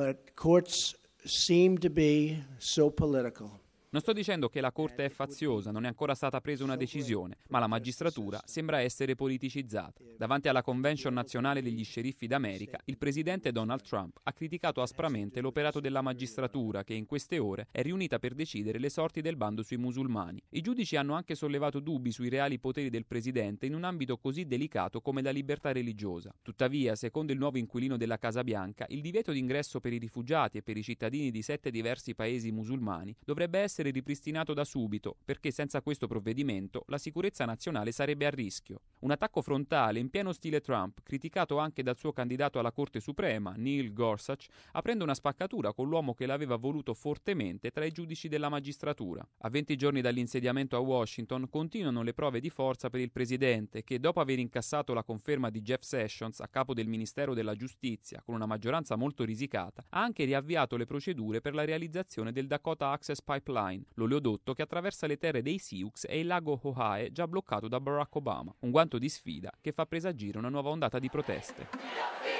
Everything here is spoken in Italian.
but courts seem to be so political. Non sto dicendo che la Corte eh, è faziosa, non è ancora stata presa una decisione, ma la magistratura sembra essere politicizzata. Davanti alla Convention nazionale degli sceriffi d'America, il presidente Donald Trump ha criticato eh, aspramente l'operato della magistratura che in queste ore è riunita per decidere le sorti del bando sui musulmani. I giudici hanno anche sollevato dubbi sui reali poteri del presidente in un ambito così delicato come la libertà religiosa. Tuttavia, secondo il nuovo inquilino della Casa Bianca, il divieto d'ingresso per i rifugiati e per i cittadini di sette diversi paesi musulmani dovrebbe essere essere ripristinato da subito, perché senza questo provvedimento la sicurezza nazionale sarebbe a rischio. Un attacco frontale in pieno stile Trump, criticato anche dal suo candidato alla Corte Suprema, Neil Gorsuch, aprendo una spaccatura con l'uomo che l'aveva voluto fortemente tra i giudici della magistratura. A 20 giorni dall'insediamento a Washington continuano le prove di forza per il presidente che, dopo aver incassato la conferma di Jeff Sessions a capo del Ministero della Giustizia con una maggioranza molto risicata, ha anche riavviato le procedure per la realizzazione del Dakota Access Pipeline, l'oleodotto che attraversa le terre dei Sioux e il lago Ohio già bloccato da Barack Obama. Un guanto tanto di sfida che fa presagire una nuova ondata di proteste.